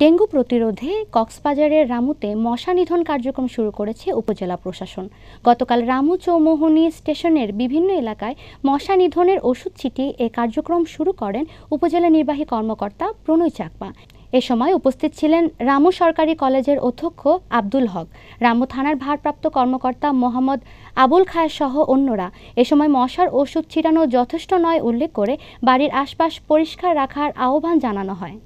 dengue প্রতিরোধে কক্সবাজারের রামুতে মশা নিধন কার্যক্রম শুরু করেছে উপজেলা প্রশাসন গতকাল রামু চৌমোহনী স্টেশনের বিভিন্ন এলাকায় মশা নিধনের ওষুধ ছিটিয়ে এ কার্যক্রম শুরু করেন উপজেলা নির্বাহী কর্মকর্তা প্রণয় চাকমা এ সময় উপস্থিত ছিলেন রামু সরকারি কলেজের অধ্যক্ষ আব্দুল হক রামু থানার ভারপ্রাপ্ত কর্মকর্তা মোহাম্মদ আবুল খায়ের সহ অন্যরা এ সময় মশার ওষুধ ছিটানো যথেষ্ট নয় উল্লেখ করে বাড়ির আশপাশ পরিষ্কার রাখার আহ্বান জানানো হয়